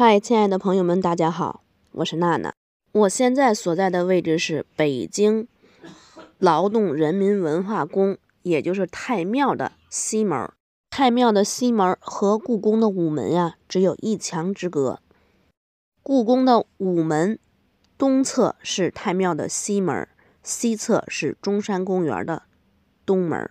嗨，亲爱的朋友们，大家好，我是娜娜。我现在所在的位置是北京劳动人民文化宫，也就是太庙的西门。太庙的西门和故宫的午门呀，只有一墙之隔。故宫的午门东侧是太庙的西门，西侧是中山公园的东门。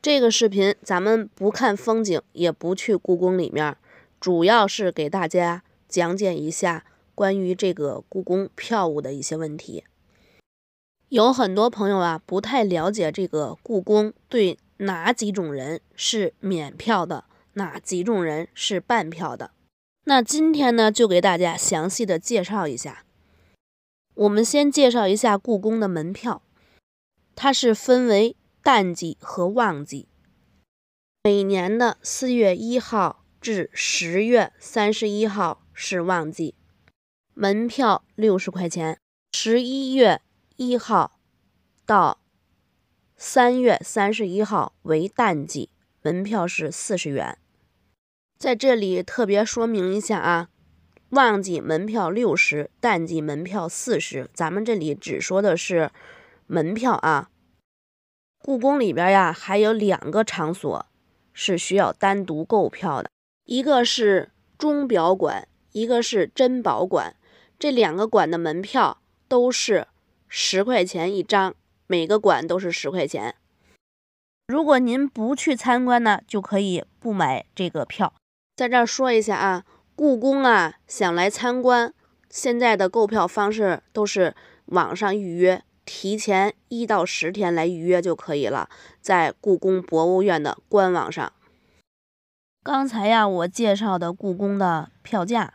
这个视频咱们不看风景，也不去故宫里面，主要是给大家。讲解一下关于这个故宫票务的一些问题，有很多朋友啊不太了解这个故宫对哪几种人是免票的，哪几种人是半票的。那今天呢，就给大家详细的介绍一下。我们先介绍一下故宫的门票，它是分为淡季和旺季。每年的四月一号。至十月三十一号是旺季，门票六十块钱；十一月一号到三月三十一号为淡季，门票是四十元。在这里特别说明一下啊，旺季门票六十，淡季门票四十。咱们这里只说的是门票啊。故宫里边呀，还有两个场所是需要单独购票的。一个是钟表馆，一个是珍宝馆，这两个馆的门票都是十块钱一张，每个馆都是十块钱。如果您不去参观呢，就可以不买这个票。在这儿说一下啊，故宫啊，想来参观，现在的购票方式都是网上预约，提前一到十天来预约就可以了，在故宫博物院的官网上。刚才呀，我介绍的故宫的票价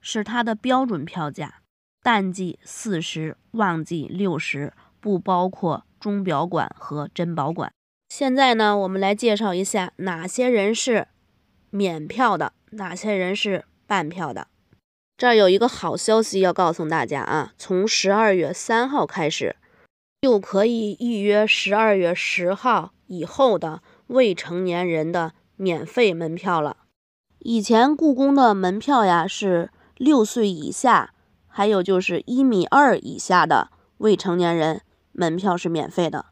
是它的标准票价，淡季四十，旺季六十，不包括钟表馆和珍宝馆。现在呢，我们来介绍一下哪些人是免票的，哪些人是半票的。这儿有一个好消息要告诉大家啊，从十二月三号开始就可以预约十二月十号以后的未成年人的。免费门票了。以前故宫的门票呀，是六岁以下，还有就是一米二以下的未成年人，门票是免费的。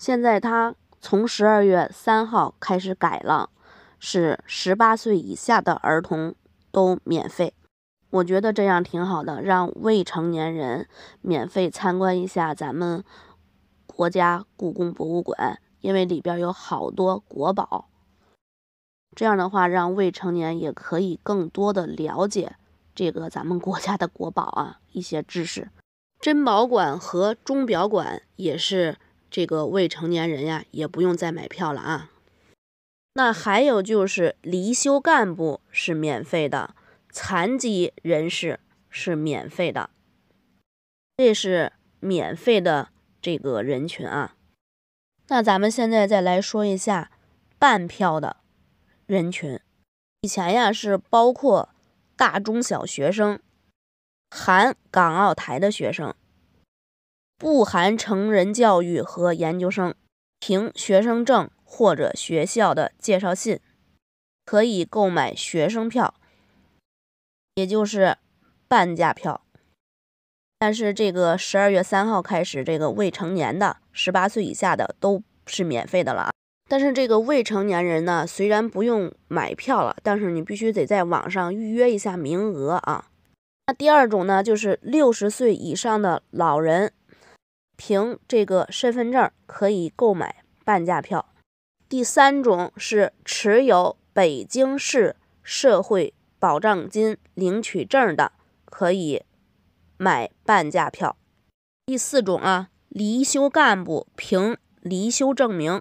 现在他从十二月三号开始改了，是十八岁以下的儿童都免费。我觉得这样挺好的，让未成年人免费参观一下咱们国家故宫博物馆，因为里边有好多国宝。这样的话，让未成年也可以更多的了解这个咱们国家的国宝啊，一些知识。珍宝馆和钟表馆也是这个未成年人呀，也不用再买票了啊。那还有就是离休干部是免费的，残疾人士是免费的，这是免费的这个人群啊。那咱们现在再来说一下半票的。人群，以前呀是包括大中小学生，含港澳台的学生，不含成人教育和研究生。凭学生证或者学校的介绍信，可以购买学生票，也就是半价票。但是这个十二月三号开始，这个未成年的十八岁以下的都是免费的了啊。但是这个未成年人呢，虽然不用买票了，但是你必须得在网上预约一下名额啊。那第二种呢，就是六十岁以上的老人，凭这个身份证可以购买半价票。第三种是持有北京市社会保障金领取证的，可以买半价票。第四种啊，离休干部凭离休证明。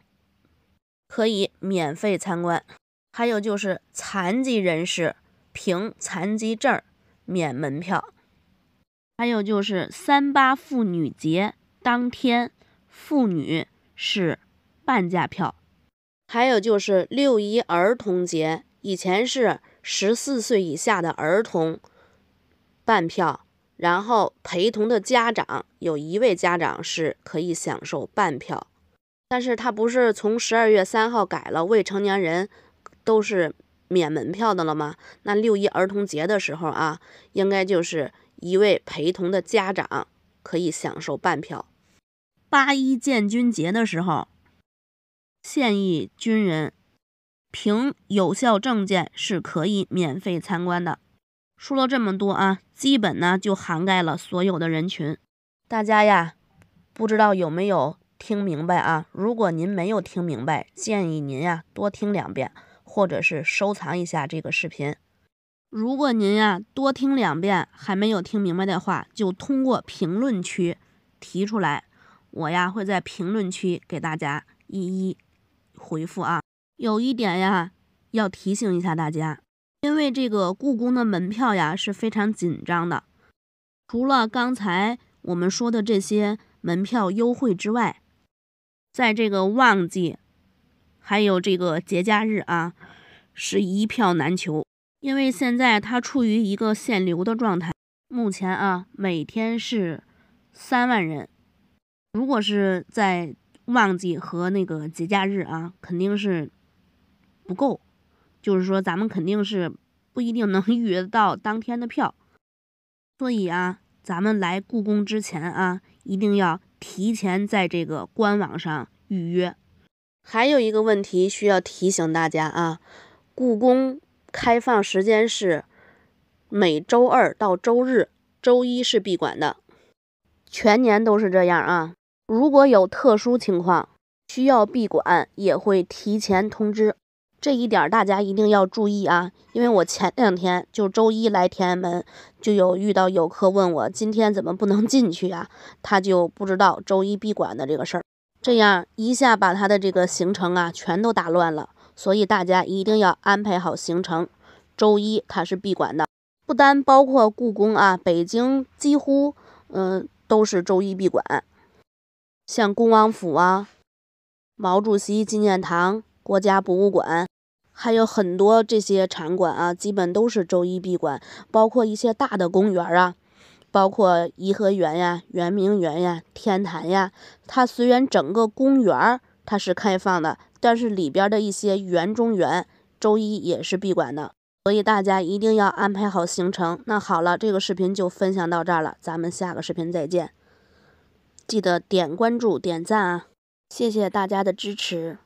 可以免费参观，还有就是残疾人士凭残疾证免门票，还有就是三八妇女节当天，妇女是半价票，还有就是六一儿童节，以前是十四岁以下的儿童半票，然后陪同的家长有一位家长是可以享受半票。但是他不是从十二月三号改了未成年人都是免门票的了吗？那六一儿童节的时候啊，应该就是一位陪同的家长可以享受半票。八一建军节的时候，现役军人凭有效证件是可以免费参观的。说了这么多啊，基本呢就涵盖了所有的人群。大家呀，不知道有没有？听明白啊！如果您没有听明白，建议您呀多听两遍，或者是收藏一下这个视频。如果您呀多听两遍还没有听明白的话，就通过评论区提出来，我呀会在评论区给大家一一回复啊。有一点呀要提醒一下大家，因为这个故宫的门票呀是非常紧张的，除了刚才我们说的这些门票优惠之外，在这个旺季，还有这个节假日啊，是一票难求，因为现在它处于一个限流的状态。目前啊，每天是三万人，如果是在旺季和那个节假日啊，肯定是不够，就是说咱们肯定是不一定能预约到当天的票。所以啊，咱们来故宫之前啊，一定要。提前在这个官网上预约。还有一个问题需要提醒大家啊，故宫开放时间是每周二到周日，周一是闭馆的，全年都是这样啊。如果有特殊情况需要闭馆，也会提前通知。这一点大家一定要注意啊，因为我前两天就周一来天安门，就有遇到游客问我今天怎么不能进去啊，他就不知道周一闭馆的这个事儿，这样一下把他的这个行程啊全都打乱了，所以大家一定要安排好行程，周一它是闭馆的，不单包括故宫啊，北京几乎嗯都是周一闭馆，像恭王府啊、毛主席纪念堂、国家博物馆。还有很多这些场馆啊，基本都是周一闭馆，包括一些大的公园啊，包括颐和园呀、圆明园呀、天坛呀。它虽然整个公园它是开放的，但是里边的一些园中园，周一也是闭馆的。所以大家一定要安排好行程。那好了，这个视频就分享到这儿了，咱们下个视频再见。记得点关注、点赞啊！谢谢大家的支持。